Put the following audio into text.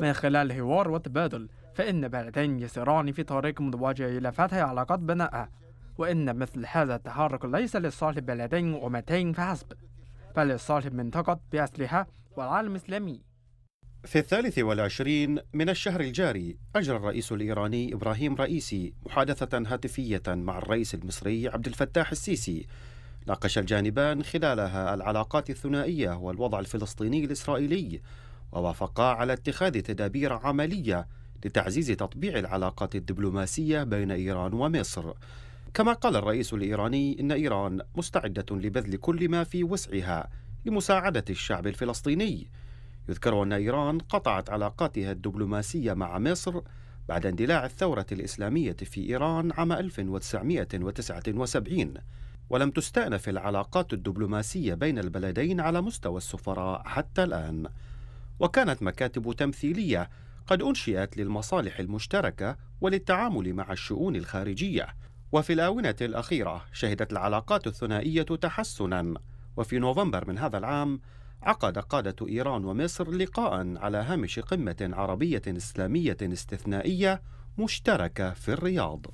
من خلال الحوار والتبادل فإن بلدين يسيران في طريق متوجه إلى فتح علاقات بناءة وإن مثل هذا التحرك ليس لصالح بلدين أمتين فحسب بل لصالح منطقة بأسلحة والعالم الإسلامي في الثالث والعشرين من الشهر الجاري أجرى الرئيس الإيراني إبراهيم رئيسي محادثة هاتفية مع الرئيس المصري عبد الفتاح السيسي ناقش الجانبان خلالها العلاقات الثنائية والوضع الفلسطيني الإسرائيلي ووافقا على اتخاذ تدابير عملية لتعزيز تطبيع العلاقات الدبلوماسية بين إيران ومصر كما قال الرئيس الإيراني إن إيران مستعدة لبذل كل ما في وسعها لمساعدة الشعب الفلسطيني يذكر أن إيران قطعت علاقاتها الدبلوماسية مع مصر بعد اندلاع الثورة الإسلامية في إيران عام 1979 ولم تستأنف العلاقات الدبلوماسية بين البلدين على مستوى السفراء حتى الآن وكانت مكاتب تمثيليه قد انشئت للمصالح المشتركه وللتعامل مع الشؤون الخارجيه وفي الاونه الاخيره شهدت العلاقات الثنائيه تحسنا وفي نوفمبر من هذا العام عقد قادة إيران ومصر لقاء على هامش قمة عربية إسلامية استثنائية مشتركة في الرياض